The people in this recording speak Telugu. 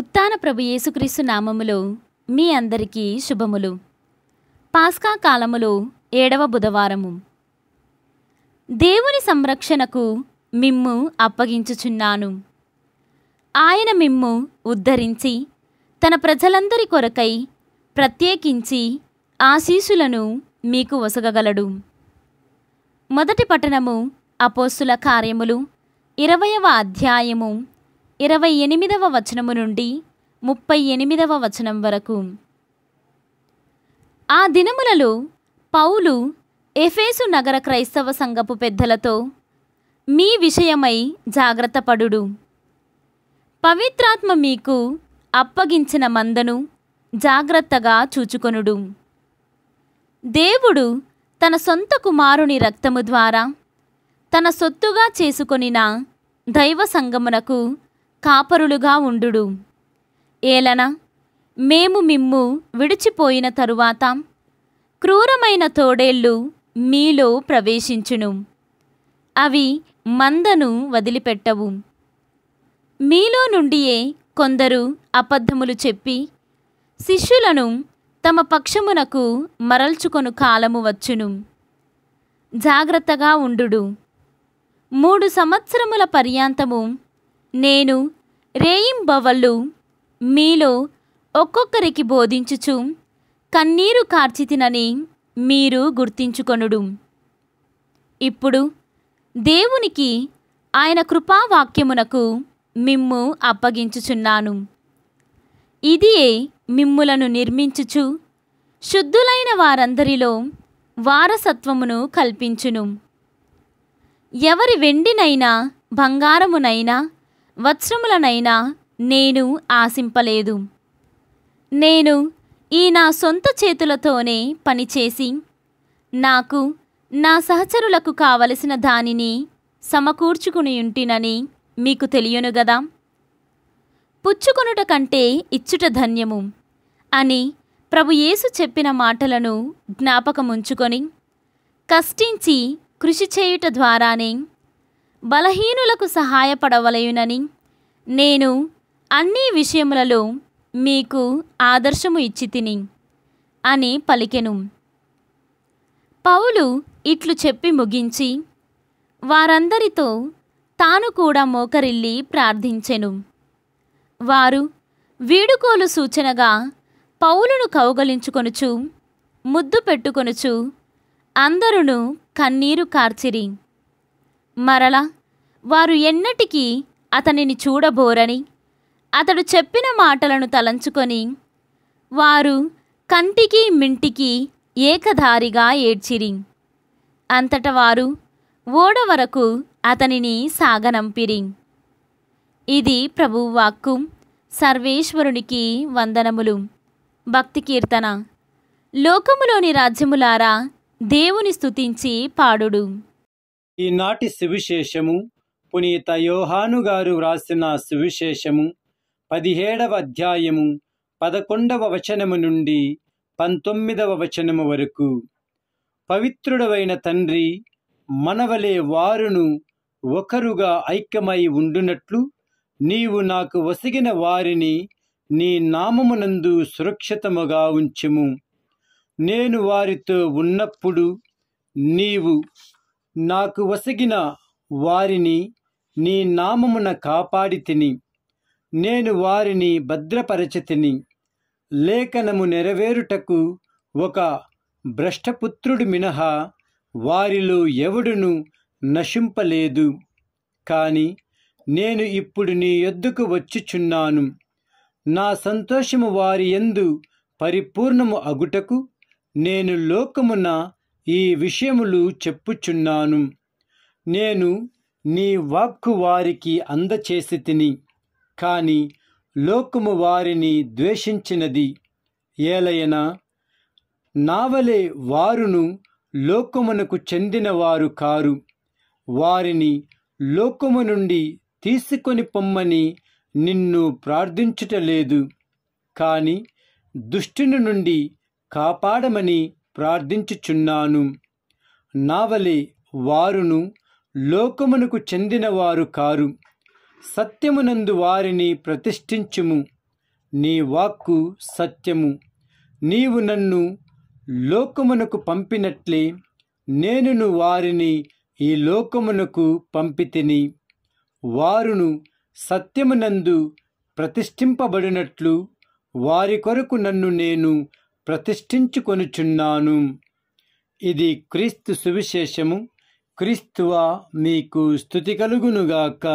ఉత్తాన ప్రభు యేసుక్రీస్తు నామములో మీ అందరికీ శుభములు పాస్కా కాలములో ఏడవ బుధవారము దేవుని సంరక్షణకు మిమ్ము అప్పగించుచున్నాను ఆయన మిమ్ము ఉద్ధరించి తన ప్రజలందరి కొరకై ప్రత్యేకించి ఆశీసులను మీకు వసగగలడు మొదటి పట్టణము అపోస్తుల కార్యములు ఇరవయవ అధ్యాయము ఇరవై ఎనిమిదవ వచనము నుండి ముప్పై ఎనిమిదవ వచనం వరకు ఆ దినములలో పౌలు ఎఫేసు నగర క్రైస్తవ సంఘపు పెద్దలతో మీ విషయమై జాగ్రత్తపడుడు పవిత్రాత్మ మీకు అప్పగించిన మందను జాగ్రత్తగా చూచుకొనుడు దేవుడు తన సొంత కుమారుని రక్తము ద్వారా తన సొత్తుగా చేసుకొనిన దైవ సంగమునకు కాపరులుగా ఉండుడు ఏలన మేము మిమ్ము విడిచిపోయిన తరువాత క్రూరమైన తోడేళ్ళు మీలో ప్రవేశించును అవి మందను వదిలిపెట్టవు మీలో నుండియే కొందరు అబద్ధములు చెప్పి శిష్యులను తమ పక్షమునకు మరల్చుకొను కాలము వచ్చును జాగ్రత్తగా ఉండు మూడు సంవత్సరముల పర్యాంతము నేను రేయింబవళ్ళు మీలో ఒక్కొక్కరికి బోధించుచు కన్నీరు కార్చితినని మీరు గుర్తించుకొనుడు ఇప్పుడు దేవునికి ఆయన కృపావాక్యమునకు మిమ్ము అప్పగించుచున్నాను ఇదియే మిమ్ములను నిర్మించుచు శుద్ధులైన వారందరిలో వారసత్వమును కల్పించును ఎవరి వెండినైనా బంగారమునైనా వత్సములనైనా నేను ఆశింపలేదు నేను ఈ నా సొంత చేతులతోనే పనిచేసి నాకు నా సహచరులకు కావలసిన దానిని సమకూర్చుకునియుంటినని మీకు తెలియను గదా పుచ్చుకొనుట కంటే ఇచ్చుట ధన్యము అని ప్రభు చెప్పిన మాటలను జ్ఞాపకముంచుకొని కష్టించి కృషి చేయుట ద్వారానే బలహీనులకు సహాయపడవలయునని నేను అన్ని విషయములలో మీకు ఆదర్శము ఇచ్చి తిని అని పలికెను పౌలు ఇట్లు చెప్పి ముగించి వారందరితో తాను కూడా మోకరిల్లి ప్రార్థించెను వారు వీడుకోలు సూచనగా పౌలును కౌగలించుకొనుచు ముద్దు పెట్టుకొనుచు అందరును కన్నీరు కార్చిరి మరలా వారు ఎన్నటికీ అతనిని చూడబోరని అతడు చెప్పిన మాటలను తలంచుకొని వారు కంటికి మింటికి ఏకధారిగా ఏడ్చిరి అంతట వారు ఓడ వరకు అతనిని సాగనంపిరి ఇది ప్రభువాక్కు సర్వేశ్వరునికి వందనములు భక్తి కీర్తన లోకములోని రాజ్యములారా దేవుని స్తుతించి పాడుడు ఈనాటి సువిశేషము పునీత యోహాను గారు వ్రాసిన సువిశేషము పదిహేడవ అధ్యాయము పదకొండవ వచనము నుండి పంతొమ్మిదవ వచనము వరకు పవిత్రుడవైన తండ్రి మనవలే వారును ఒకరుగా ఐక్యమై ఉండునట్లు నీవు నాకు వసిగిన వారిని నీ నామమునందు సురక్షితముగా ఉంచుము నేను వారితో ఉన్నప్పుడు నీవు నాకు వసగిన వారిని నీ నామమున కాపాడి తిని నేను వారిని తిని లేఖనము నెరవేరుటకు ఒక భ్రష్టపుత్రుడు మినహా వారిలో ఎవడును నశింపలేదు కాని నేను ఇప్పుడు నీ ఎద్దుకు వచ్చుచున్నాను నా సంతోషము వారి ఎందు పరిపూర్ణము అగుటకు నేను లోకమున ఈ విషయములు చెప్పుచున్నాను నేను నీ వాక్కు వారికి అందచేసి తిని కాని లోకము వారిని ద్వేషించినది ఏలయనా నావలే వారును లోకమునకు చెందినవారు కారు వారిని లోకము నుండి తీసుకొని పొమ్మని నిన్ను ప్రార్థించుటలేదు కాని దుష్టుని నుండి కాపాడమని ప్రార్థించుచున్నాను నావలి వారును లోకమునకు చెందినవారు కారు సత్యమునందు వారిని ప్రతిష్ఠించుము నీ వాక్కు సత్యము నీవు నన్ను లోకమునకు పంపినట్లే నేను వారిని ఈ లోకమునకు పంపితిని వారును సత్యమునందు ప్రతిష్ఠింపబడినట్లు వారి కొరకు నన్ను నేను ప్రతిష్ఠించుకొనిచున్నాను ఇది క్రీస్తు సువిశేషము క్రీస్తువా మీకు స్థుతి కలుగునుగాక